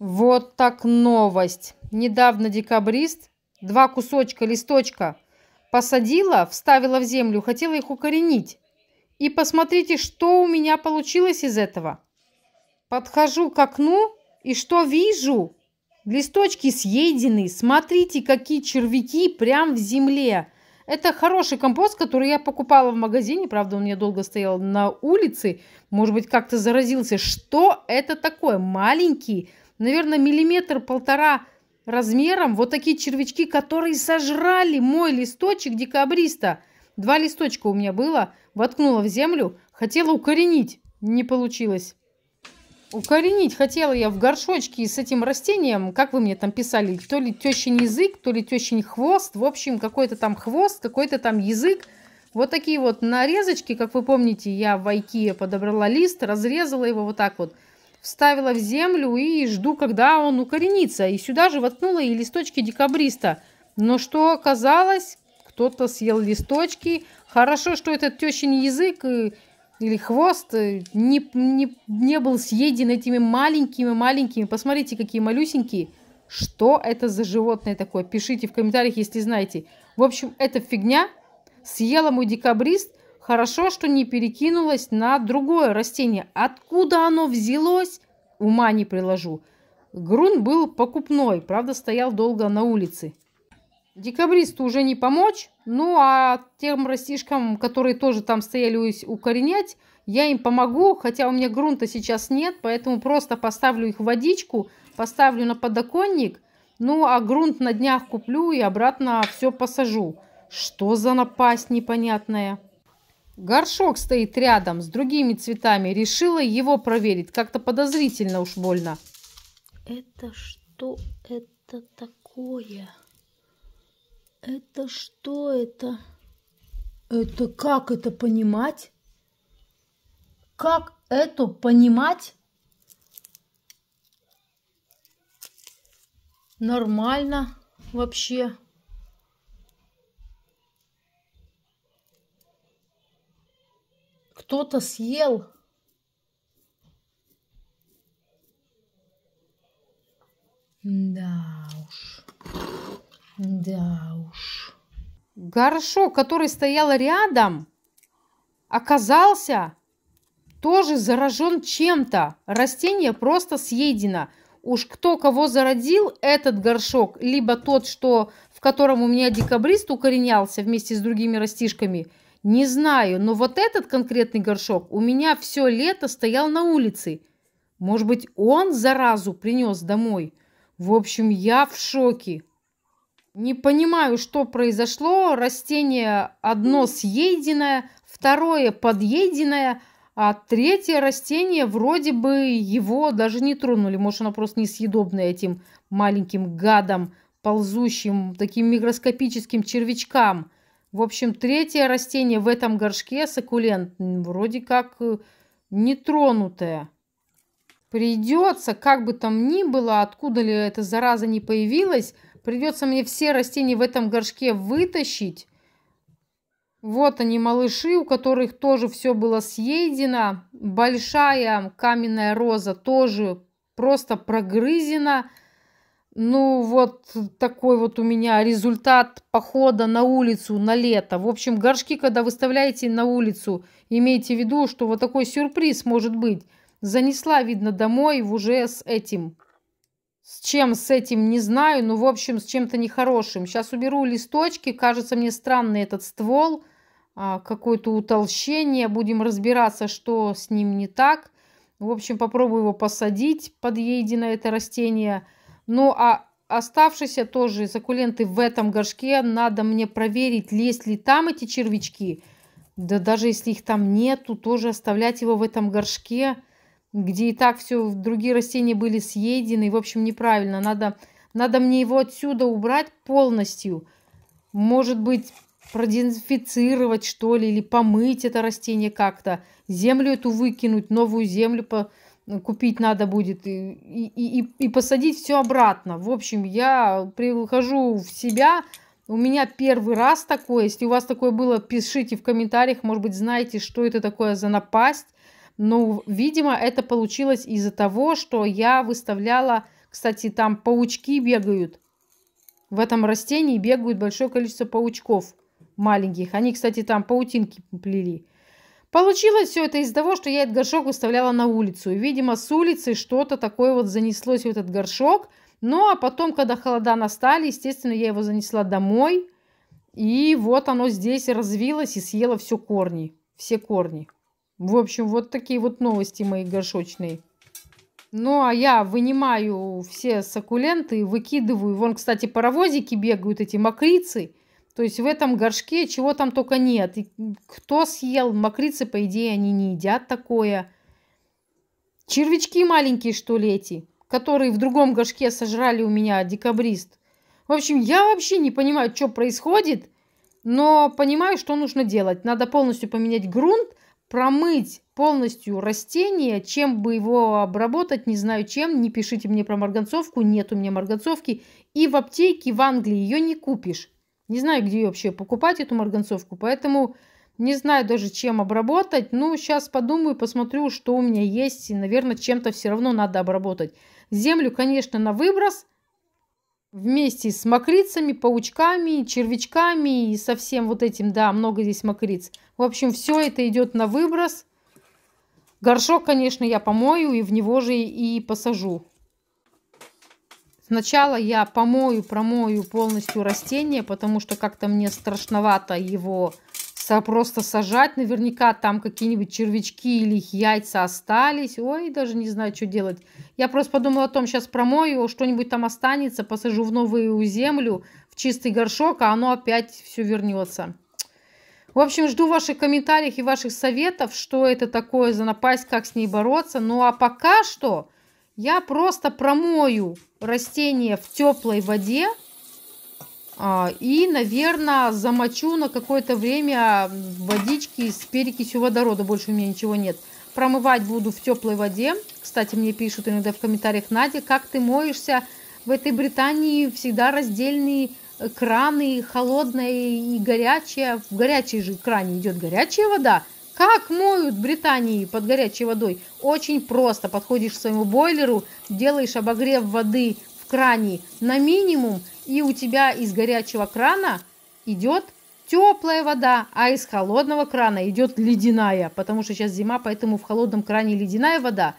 Вот так новость. Недавно декабрист два кусочка листочка посадила, вставила в землю, хотела их укоренить. И посмотрите, что у меня получилось из этого. Подхожу к окну и что вижу? Листочки съедены. Смотрите, какие червяки прям в земле. Это хороший компост, который я покупала в магазине. Правда, он у меня долго стоял на улице. Может быть, как-то заразился. Что это такое? Маленький наверное, миллиметр-полтора размером. Вот такие червячки, которые сожрали мой листочек декабриста. Два листочка у меня было, воткнула в землю, хотела укоренить, не получилось. Укоренить хотела я в горшочке с этим растением, как вы мне там писали, то ли тещин язык, то ли тещин хвост, в общем, какой-то там хвост, какой-то там язык. Вот такие вот нарезочки, как вы помните, я в Айкия подобрала лист, разрезала его вот так вот вставила в землю и жду, когда он укоренится. И сюда же воткнула и листочки декабриста. Но что оказалось? Кто-то съел листочки. Хорошо, что этот тещин язык э, или хвост э, не, не, не был съеден этими маленькими-маленькими. Посмотрите, какие малюсенькие. Что это за животное такое? Пишите в комментариях, если знаете. В общем, эта фигня съела мой декабрист. Хорошо, что не перекинулось на другое растение. Откуда оно взялось, ума не приложу. Грунт был покупной, правда, стоял долго на улице. Декабристу уже не помочь, ну а тем растишкам, которые тоже там стояли укоренять, я им помогу, хотя у меня грунта сейчас нет, поэтому просто поставлю их в водичку, поставлю на подоконник, ну а грунт на днях куплю и обратно все посажу. Что за напасть непонятная? Горшок стоит рядом с другими цветами. Решила его проверить. Как-то подозрительно уж больно. Это что это такое? Это что это? Это как это понимать? Как это понимать? Нормально вообще. кто-то съел. Да уж. Да уж. Горшок, который стоял рядом, оказался тоже заражен чем-то. Растение просто съедено. Уж кто кого зародил этот горшок, либо тот, что, в котором у меня декабрист укоренялся вместе с другими растишками – не знаю, но вот этот конкретный горшок у меня все лето стоял на улице. Может быть, он заразу принес домой? В общем, я в шоке. Не понимаю, что произошло. Растение одно съеденное, второе подъеденное, а третье растение вроде бы его даже не тронули. Может, оно просто несъедобное этим маленьким гадом, ползущим таким микроскопическим червячкам – в общем, третье растение в этом горшке, суккулент, вроде как э, нетронутое. Придется, как бы там ни было, откуда ли эта зараза не появилась, придется мне все растения в этом горшке вытащить. Вот они, малыши, у которых тоже все было съедено. Большая каменная роза тоже просто прогрызена. Ну, вот такой вот у меня результат похода на улицу на лето. В общем, горшки, когда выставляете на улицу, имейте в виду, что вот такой сюрприз может быть. Занесла, видно, домой уже с этим. С чем с этим, не знаю, но, в общем, с чем-то нехорошим. Сейчас уберу листочки, кажется мне странный этот ствол, а, какое-то утолщение. Будем разбираться, что с ним не так. В общем, попробую его посадить, подъедено это растение – ну а оставшиеся тоже суккуленты в этом горшке надо мне проверить, есть ли там эти червячки. Да даже если их там нету, тоже оставлять его в этом горшке, где и так все другие растения были съедены. В общем, неправильно. Надо, надо мне его отсюда убрать полностью. Может быть, продезинфицировать, что ли, или помыть это растение как-то, землю эту выкинуть, новую землю по ну, купить надо будет и, и, и, и посадить все обратно. В общем, я прихожу в себя. У меня первый раз такое. Если у вас такое было, пишите в комментариях. Может быть, знаете, что это такое за напасть. Но, видимо, это получилось из-за того, что я выставляла... Кстати, там паучки бегают. В этом растении бегают большое количество паучков маленьких. Они, кстати, там паутинки плели. Получилось все это из того, что я этот горшок выставляла на улицу. И, видимо, с улицы что-то такое вот занеслось в этот горшок. Ну, а потом, когда холода настали, естественно, я его занесла домой. И вот оно здесь развилось и съело все корни. Все корни. В общем, вот такие вот новости мои горшочные. Ну, а я вынимаю все саккуленты, выкидываю. Вон, кстати, паровозики бегают, эти мокрицы. То есть в этом горшке чего там только нет. И кто съел? Мокрицы, по идее, они не едят такое. Червячки маленькие, что ли, эти, которые в другом горшке сожрали у меня декабрист. В общем, я вообще не понимаю, что происходит, но понимаю, что нужно делать. Надо полностью поменять грунт, промыть полностью растение, чем бы его обработать, не знаю чем, не пишите мне про марганцовку, нет у меня марганцовки, и в аптеке в Англии ее не купишь. Не знаю, где вообще покупать эту марганцовку, поэтому не знаю даже, чем обработать. Ну, сейчас подумаю, посмотрю, что у меня есть. И, наверное, чем-то все равно надо обработать. Землю, конечно, на выброс. Вместе с мокрицами, паучками, червячками и со всем вот этим. Да, много здесь мокриц. В общем, все это идет на выброс. Горшок, конечно, я помою и в него же и посажу. Сначала я помою, промою полностью растение, потому что как-то мне страшновато его просто сажать. Наверняка там какие-нибудь червячки или их яйца остались. Ой, даже не знаю, что делать. Я просто подумала о том, сейчас промою, что-нибудь там останется, посажу в новую землю, в чистый горшок, а оно опять все вернется. В общем, жду ваших комментариев и ваших советов, что это такое за напасть, как с ней бороться. Ну а пока что... Я просто промою растение в теплой воде а, и, наверное, замочу на какое-то время водички с перекисью водорода. Больше у меня ничего нет. Промывать буду в теплой воде. Кстати, мне пишут иногда в комментариях, Надя, как ты моешься? В этой Британии всегда раздельные краны, холодная и горячая. В горячей же кране идет горячая вода – как моют в Британии под горячей водой? Очень просто. Подходишь к своему бойлеру, делаешь обогрев воды в кране на минимум, и у тебя из горячего крана идет теплая вода, а из холодного крана идет ледяная, потому что сейчас зима, поэтому в холодном кране ледяная вода,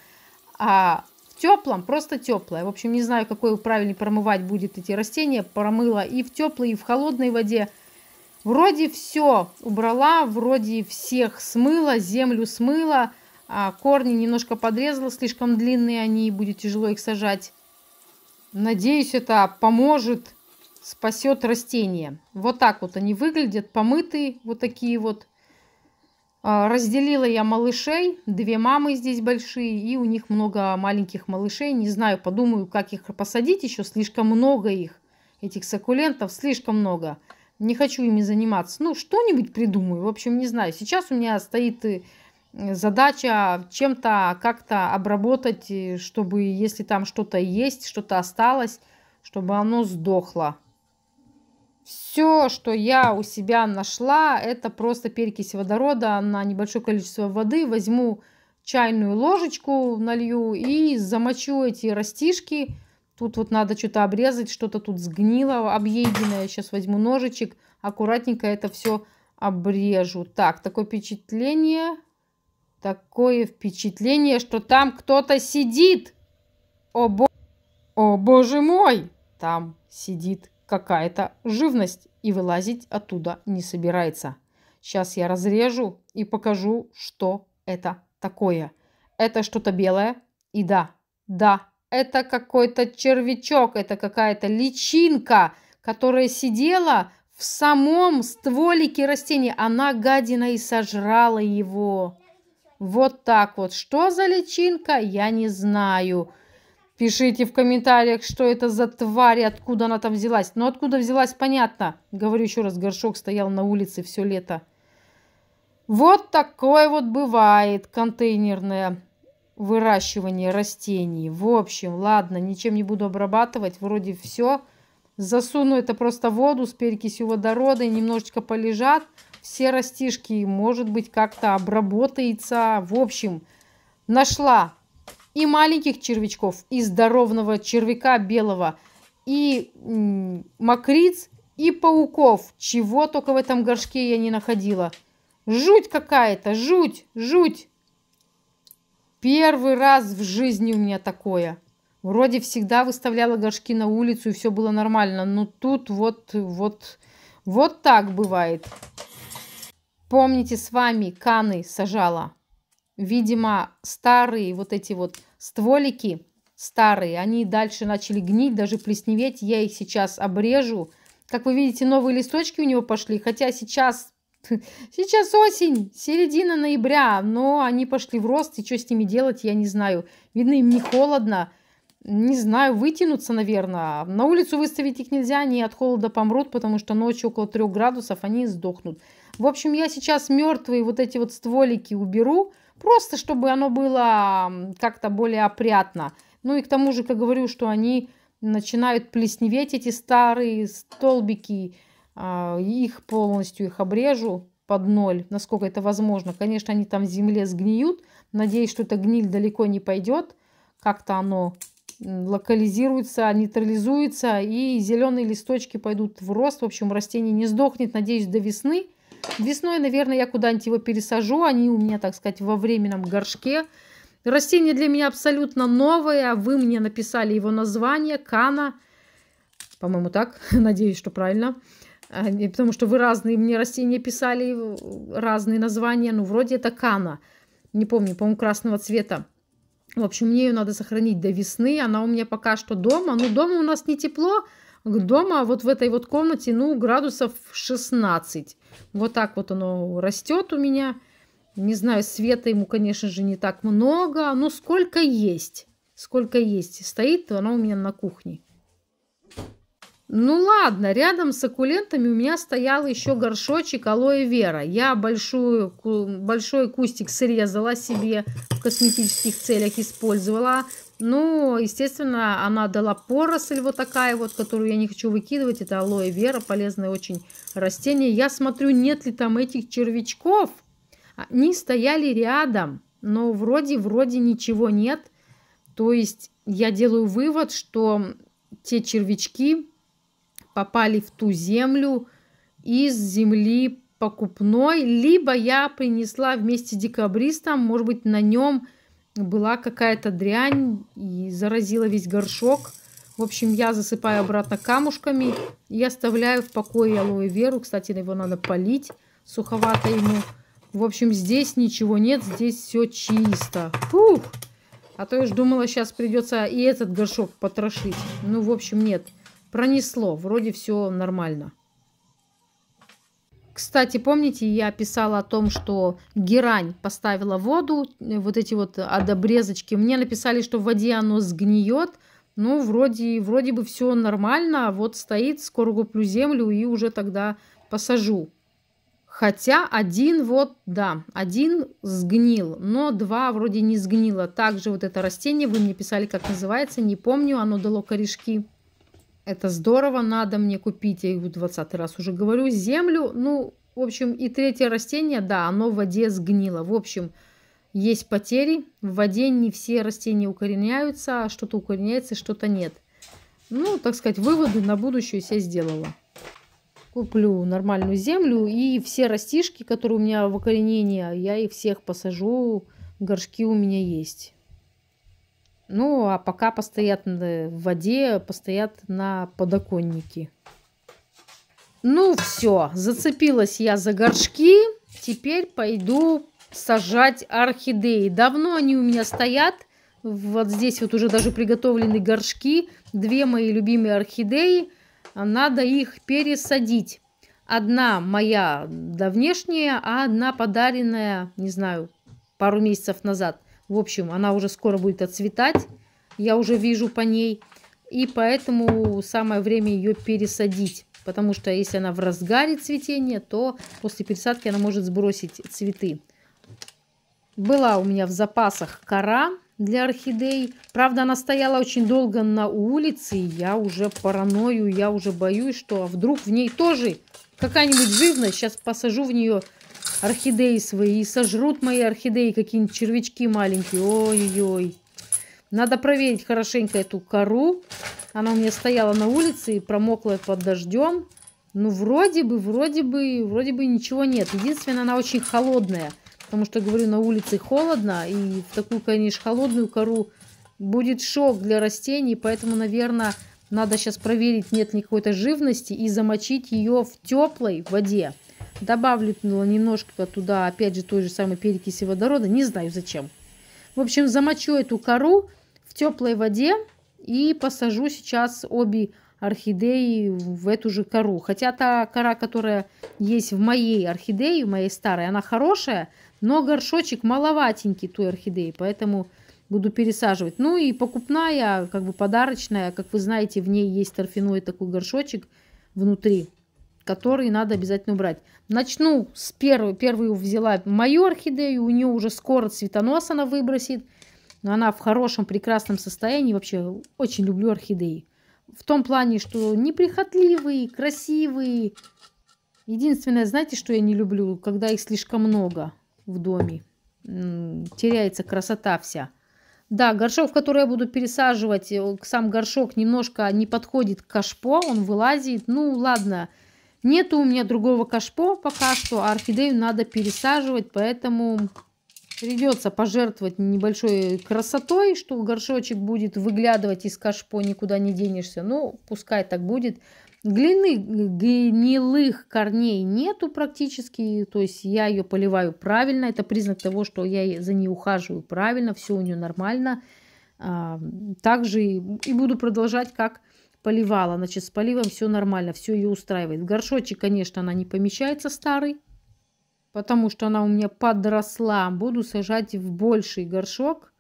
а в теплом просто теплая. В общем, не знаю, какой правильный промывать будет эти растения, промыла и в теплой, и в холодной воде – Вроде все убрала, вроде всех смыла, землю смыла, а корни немножко подрезала, слишком длинные они, и будет тяжело их сажать. Надеюсь, это поможет, спасет растение. Вот так вот они выглядят, помытые, вот такие вот. А, разделила я малышей, две мамы здесь большие, и у них много маленьких малышей. Не знаю, подумаю, как их посадить еще, слишком много их, этих саккулентов, слишком много не хочу ими заниматься. Ну, что-нибудь придумаю, в общем, не знаю. Сейчас у меня стоит э, задача чем-то как-то обработать, э, чтобы, если там что-то есть, что-то осталось, чтобы оно сдохло. Все, что я у себя нашла, это просто перекись водорода на небольшое количество воды. Возьму чайную ложечку, налью и замочу эти растишки Тут вот надо что-то обрезать, что-то тут сгнило, объеденное. Сейчас возьму ножичек, аккуратненько это все обрежу. Так, такое впечатление, такое впечатление, что там кто-то сидит. О, бо... О боже мой! Там сидит какая-то живность и вылазить оттуда не собирается. Сейчас я разрежу и покажу, что это такое. Это что-то белое. И да, да, это какой-то червячок, это какая-то личинка, которая сидела в самом стволике растения. Она, гадина, и сожрала его. Вот так вот. Что за личинка, я не знаю. Пишите в комментариях, что это за тварь откуда она там взялась. Но ну, откуда взялась, понятно. Говорю еще раз, горшок стоял на улице все лето. Вот такое вот бывает контейнерное выращивание растений. В общем, ладно, ничем не буду обрабатывать, вроде все. Засуну это просто в воду с перекисью водорода и немножечко полежат. Все растишки, может быть, как-то обработается. В общем, нашла и маленьких червячков, и здоровного червяка белого, и мокриц, и пауков. Чего только в этом горшке я не находила. Жуть какая-то, жуть, жуть. Первый раз в жизни у меня такое. Вроде всегда выставляла горшки на улицу, и все было нормально. Но тут вот, вот, вот так бывает. Помните, с вами каны сажала. Видимо, старые вот эти вот стволики, старые, они дальше начали гнить, даже плесневеть. Я их сейчас обрежу. Как вы видите, новые листочки у него пошли. Хотя сейчас Сейчас осень, середина ноября, но они пошли в рост, и что с ними делать, я не знаю. Видно, им не холодно. Не знаю, вытянуться, наверное. На улицу выставить их нельзя, они от холода помрут, потому что ночью около 3 градусов они сдохнут. В общем, я сейчас мертвые вот эти вот стволики уберу, просто чтобы оно было как-то более опрятно. Ну и к тому же, как говорю, что они начинают плесневеть эти старые столбики, а, их полностью их обрежу под ноль, насколько это возможно. Конечно, они там в земле сгниют. Надеюсь, что эта гниль далеко не пойдет. Как-то оно локализируется, нейтрализуется, и зеленые листочки пойдут в рост. В общем, растение не сдохнет, надеюсь, до весны. Весной, наверное, я куда-нибудь его пересажу. Они у меня, так сказать, во временном горшке. Растение для меня абсолютно новое. Вы мне написали его название, Кана. По-моему, так. Надеюсь, что правильно. А, потому что вы разные мне растения писали, э, разные названия, ну, вроде это кана, не помню, по-моему, красного цвета. В общем, мне ее надо сохранить до весны, она у меня пока что дома, ну, дома у нас не тепло, дома вот в этой вот комнате, ну, градусов 16. Вот так вот оно растет у меня. Не знаю, света ему, конечно же, не так много, но ну, сколько есть, сколько есть. Стоит оно у меня на кухне. Ну ладно, рядом с акулентами у меня стоял еще горшочек алоэ вера. Я большую, большой кустик срезала себе в косметических целях, использовала. Ну, естественно, она дала поросль вот такая вот, которую я не хочу выкидывать. Это алоэ вера, полезное очень растение. Я смотрю, нет ли там этих червячков. Они стояли рядом, но вроде, вроде ничего нет. То есть я делаю вывод, что те червячки попали в ту землю из земли покупной, либо я принесла вместе с декабристом, может быть, на нем была какая-то дрянь и заразила весь горшок. В общем, я засыпаю обратно камушками и оставляю в покое алоэ веру. Кстати, его надо полить, суховато ему. В общем, здесь ничего нет, здесь все чисто. Фух! А то я ж думала, сейчас придется и этот горшок потрошить. Ну, в общем, нет. Нет. Пронесло, вроде все нормально. Кстати, помните, я писала о том, что герань поставила воду, э, вот эти вот одобрезочки. Мне написали, что в воде оно сгниет. Ну, вроде, вроде бы все нормально, а вот стоит, скоро куплю землю и уже тогда посажу. Хотя один вот, да, один сгнил, но два вроде не сгнило. Также вот это растение, вы мне писали, как называется, не помню, оно дало корешки это здорово, надо мне купить, я в 20 раз уже говорю, землю, ну, в общем, и третье растение, да, оно в воде сгнило. В общем, есть потери, в воде не все растения укореняются, а что-то укореняется, что-то нет. Ну, так сказать, выводы на будущее я сделала. Куплю нормальную землю, и все растишки, которые у меня в окоренении, я их всех посажу, горшки у меня есть. Ну, а пока постоят э, в воде, постоят на подоконнике. Ну все, зацепилась я за горшки. Теперь пойду сажать орхидеи. Давно они у меня стоят. Вот здесь вот уже даже приготовлены горшки. Две мои любимые орхидеи. Надо их пересадить. Одна моя давнешняя, а одна подаренная, не знаю, пару месяцев назад – в общем, она уже скоро будет отцветать. Я уже вижу по ней. И поэтому самое время ее пересадить. Потому что если она в разгаре цветения, то после пересадки она может сбросить цветы. Была у меня в запасах кора для орхидей. Правда, она стояла очень долго на улице. И я уже параною, я уже боюсь, что а вдруг в ней тоже какая-нибудь живность. Сейчас посажу в нее орхидеи свои. И сожрут мои орхидеи какие-нибудь червячки маленькие. Ой-ой-ой. Надо проверить хорошенько эту кору. Она у меня стояла на улице и промокла под дождем. Ну, вроде бы, вроде бы, вроде бы ничего нет. Единственное, она очень холодная. Потому что, говорю, на улице холодно. И в такую, конечно, холодную кору будет шок для растений. Поэтому, наверное, надо сейчас проверить, нет ли какой-то живности. И замочить ее в теплой воде. Добавлю немножко туда, опять же, той же самой перекиси водорода. Не знаю зачем. В общем, замочу эту кору в теплой воде и посажу сейчас обе орхидеи в эту же кору. Хотя та кора, которая есть в моей орхидее, в моей старой, она хорошая, но горшочек маловатенький той орхидеи, поэтому буду пересаживать. Ну и покупная, как бы подарочная, как вы знаете, в ней есть торфяной такой горшочек внутри которые надо обязательно убрать. Начну с первой. Первую взяла мою орхидею. У нее уже скоро цветонос она выбросит. Но она в хорошем, прекрасном состоянии. Вообще очень люблю орхидеи. В том плане, что неприхотливые, красивые. Единственное, знаете, что я не люблю? Когда их слишком много в доме. Теряется красота вся. Да, горшок, в который я буду пересаживать, э, сам горшок немножко не подходит к кашпо, он вылазит. Ну, ладно, Нету у меня другого кашпо пока что, а орхидею надо пересаживать, поэтому придется пожертвовать небольшой красотой, что горшочек будет выглядывать из кашпо, никуда не денешься. Ну, пускай так будет. Глины гнилых корней нету практически, то есть я ее поливаю правильно, это признак того, что я за ней ухаживаю правильно, все у нее нормально. А, также и буду продолжать, как поливала, значит, с поливом все нормально, все ее устраивает. В горшочек, конечно, она не помещается старый, потому что она у меня подросла. Буду сажать в больший горшок.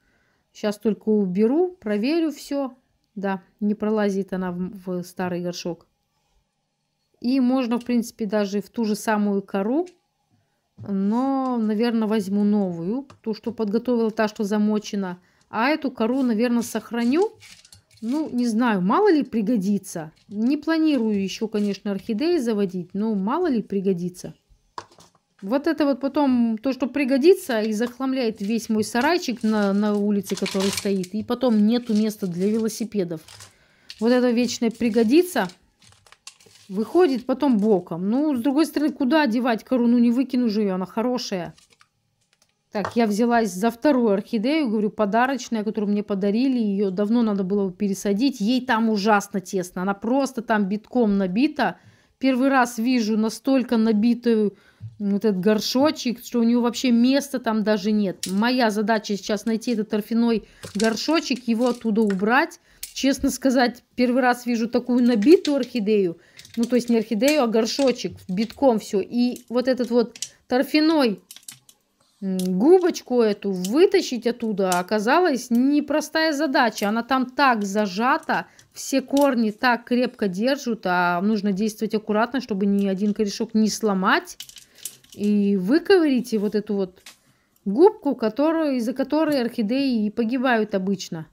Сейчас только уберу, проверю все. Да, не пролазит она в, в старый горшок. И можно, в принципе, даже в ту же самую кору, но, наверное, возьму новую, ту, что подготовила, та, что замочена. А эту кору, наверное, сохраню, ну, не знаю, мало ли пригодится. Не планирую еще, конечно, орхидеи заводить, но мало ли пригодится. Вот это вот потом, то, что пригодится, и захламляет весь мой сарайчик на, на улице, который стоит. И потом нету места для велосипедов. Вот это вечное пригодится. Выходит потом боком. Ну, с другой стороны, куда девать корону? Не выкину же ее, она хорошая. Так, я взялась за вторую орхидею, говорю, подарочная, которую мне подарили, ее давно надо было пересадить, ей там ужасно тесно, она просто там битком набита. Первый раз вижу настолько набитую вот этот горшочек, что у него вообще места там даже нет. Моя задача сейчас найти этот торфяной горшочек, его оттуда убрать. Честно сказать, первый раз вижу такую набитую орхидею, ну то есть не орхидею, а горшочек, битком все. И вот этот вот торфяной губочку эту вытащить оттуда а оказалась непростая задача. Она там так зажата, все корни так крепко держат, а нужно действовать аккуратно, чтобы ни один корешок не сломать. И выковырите вот эту вот губку, которую, из-за которой орхидеи и погибают обычно.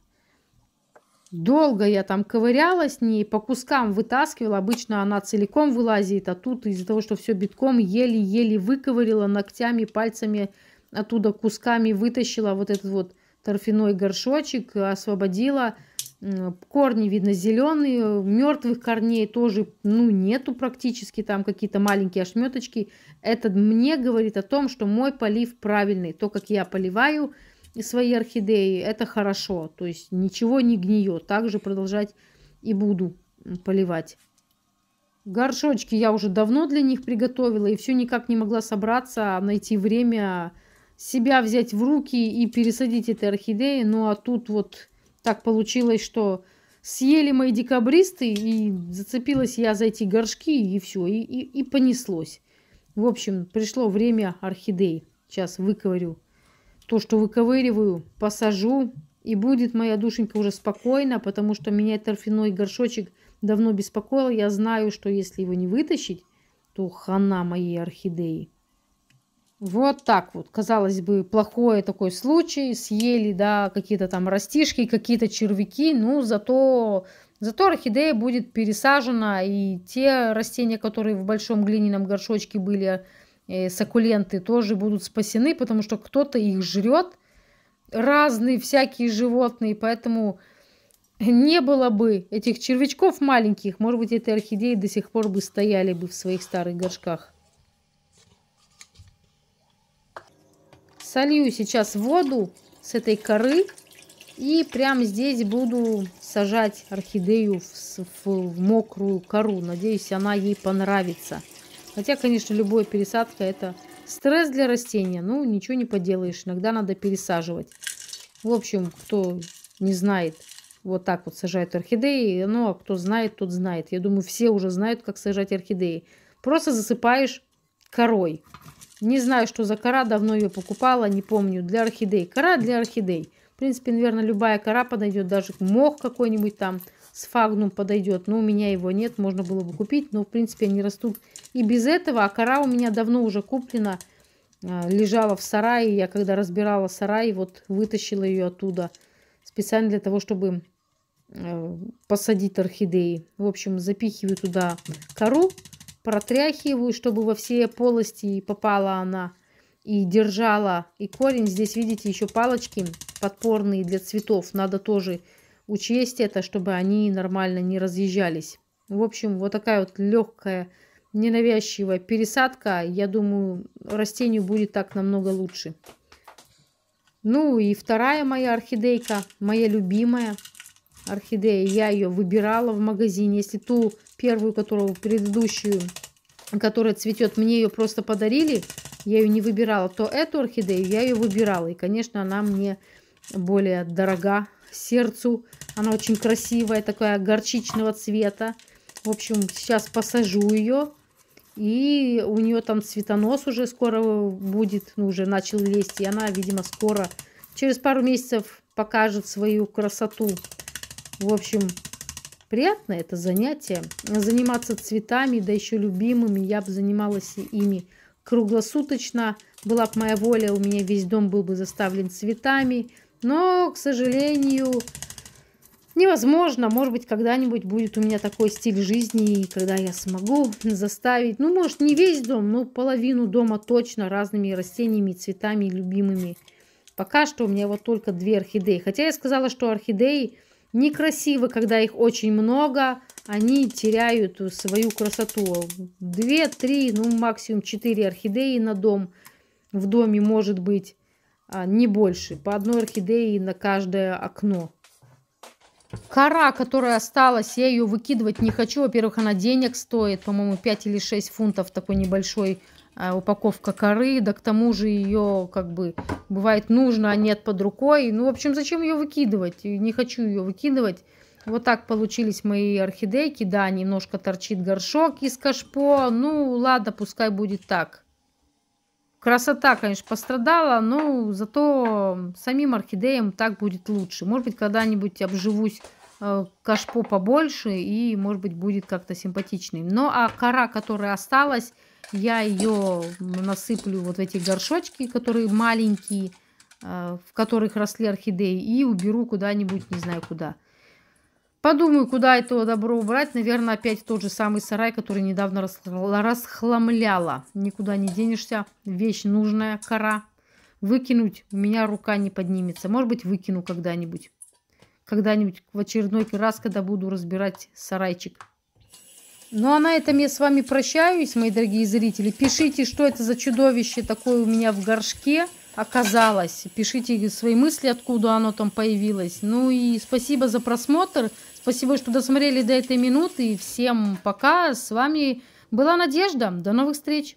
Долго я там ковырялась с ней, по кускам вытаскивала. Обычно она целиком вылазит, а тут из-за того, что все битком, еле-еле выковырила ногтями, пальцами, оттуда кусками вытащила вот этот вот торфяной горшочек, освободила. Корни, видно, зеленые, мертвых корней тоже, ну, нету практически, там какие-то маленькие ошметочки. Это мне говорит о том, что мой полив правильный. То, как я поливаю свои орхидеи, это хорошо. То есть ничего не гниет. Также продолжать и буду поливать. Горшочки я уже давно для них приготовила и все никак не могла собраться, найти время себя взять в руки и пересадить этой орхидеи. Ну а тут вот так получилось, что съели мои декабристы, и зацепилась я за эти горшки, и все, и, и, и понеслось. В общем, пришло время орхидей. Сейчас выковырю то, что выковыриваю, посажу, и будет моя душенька уже спокойна, потому что меня торфяной горшочек давно беспокоил. Я знаю, что если его не вытащить, то хана моей орхидеи. Вот так вот, казалось бы, плохой такой случай, съели, да, какие-то там растишки, какие-то червяки, ну, зато, зато орхидея будет пересажена, и те растения, которые в большом глиняном горшочке были, э, саккуленты, тоже будут спасены, потому что кто-то их жрет, разные всякие животные, поэтому не было бы этих червячков маленьких, может быть, эти орхидеи до сих пор бы стояли бы в своих старых горшках. солью сейчас воду с этой коры и прямо здесь буду сажать орхидею в, в, в мокрую кору. Надеюсь, она ей понравится. Хотя, конечно, любая пересадка это стресс для растения. Ну, ничего не поделаешь. Иногда надо пересаживать. В общем, кто не знает, вот так вот сажают орхидеи. Ну, а кто знает, тот знает. Я думаю, все уже знают, как сажать орхидеи. Просто засыпаешь корой. Не знаю, что за кора, давно ее покупала, не помню. Для орхидей. Кора для орхидей. В принципе, наверное, любая кора подойдет, даже мох какой-нибудь там с фагнум подойдет. Но у меня его нет, можно было бы купить, но в принципе они растут и без этого. А кора у меня давно уже куплена, а, лежала в сарае. Я когда разбирала сарай, вот вытащила ее оттуда специально для того, чтобы э, посадить орхидеи. В общем, запихиваю туда кору, протряхиваю, чтобы во все полости попала она и держала. И корень здесь, видите, еще палочки подпорные для цветов. Надо тоже учесть это, чтобы они нормально не разъезжались. В общем, вот такая вот легкая, ненавязчивая пересадка. Я думаю, растению будет так намного лучше. Ну и вторая моя орхидейка, моя любимая – орхидея. Я ее выбирала в магазине. Если ту первую, которую предыдущую, которая цветет, мне ее просто подарили, я ее не выбирала, то эту орхидею я ее выбирала. И, конечно, она мне более дорога сердцу. Она очень красивая, такая горчичного цвета. В общем, сейчас посажу ее. И у нее там цветонос уже скоро будет, ну, уже начал лезть. И она, видимо, скоро, через пару месяцев покажет свою красоту. В общем, приятно это занятие. Заниматься цветами, да еще любимыми. Я бы занималась ими круглосуточно. Была бы моя воля, у меня весь дом был бы заставлен цветами. Но, к сожалению, невозможно. Может быть, когда-нибудь будет у меня такой стиль жизни, и когда я смогу заставить, ну, может, не весь дом, но половину дома точно разными растениями, цветами любимыми. Пока что у меня вот только две орхидеи. Хотя я сказала, что орхидеи Некрасиво, когда их очень много, они теряют свою красоту. Две, три, ну максимум четыре орхидеи на дом. В доме может быть а, не больше. По одной орхидеи на каждое окно. Кора, которая осталась, я ее выкидывать не хочу. Во-первых, она денег стоит, по-моему, 5 или 6 фунтов такой небольшой а, упаковка коры, да к тому же ее как бы бывает нужно, а нет под рукой. Ну, в общем, зачем ее выкидывать? Не хочу ее выкидывать. Вот так получились мои орхидейки. Да, немножко торчит горшок из кашпо. Ну, ладно, пускай будет так. Красота, конечно, пострадала, но зато самим орхидеям так будет лучше. Может быть, когда-нибудь обживусь э, кашпо побольше и, может быть, будет как-то симпатичный. Но ну, а кора, которая осталась, я ее насыплю вот в эти горшочки, которые маленькие, а, в которых росли орхидеи, и уберу куда-нибудь, не знаю куда. Подумаю, куда это добро убрать. Наверное, опять тот же самый сарай, который недавно расхламляла. Никуда не денешься. Вещь нужная, кора. Выкинуть у меня рука не поднимется. Может быть, выкину когда-нибудь. Когда-нибудь в очередной раз, когда буду разбирать сарайчик. Ну, а на этом я с вами прощаюсь, мои дорогие зрители. Пишите, что это за чудовище такое у меня в горшке оказалось. Пишите свои мысли, откуда оно там появилось. Ну и спасибо за просмотр. Спасибо, что досмотрели до этой минуты. и Всем пока. С вами была Надежда. До новых встреч.